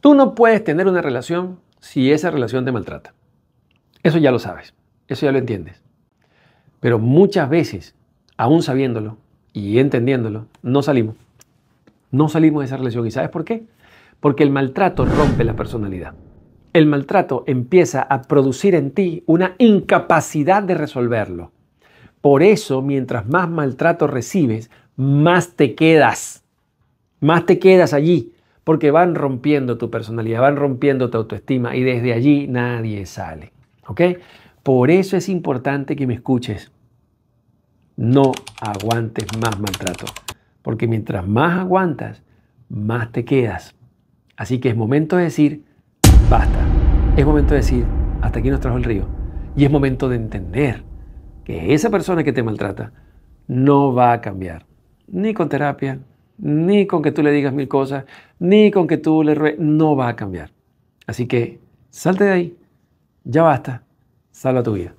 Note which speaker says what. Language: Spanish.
Speaker 1: Tú no puedes tener una relación si esa relación te maltrata. Eso ya lo sabes, eso ya lo entiendes. Pero muchas veces, aún sabiéndolo y entendiéndolo, no salimos. No salimos de esa relación. ¿Y sabes por qué? Porque el maltrato rompe la personalidad. El maltrato empieza a producir en ti una incapacidad de resolverlo. Por eso, mientras más maltrato recibes, más te quedas. Más te quedas allí porque van rompiendo tu personalidad, van rompiendo tu autoestima y desde allí nadie sale. ¿Ok? Por eso es importante que me escuches. No aguantes más maltrato, porque mientras más aguantas, más te quedas. Así que es momento de decir, basta. Es momento de decir, hasta aquí nos trajo el río. Y es momento de entender que esa persona que te maltrata no va a cambiar, ni con terapia, ni con que tú le digas mil cosas, ni con que tú le ruegues, no va a cambiar. Así que salte de ahí, ya basta, salva tu vida.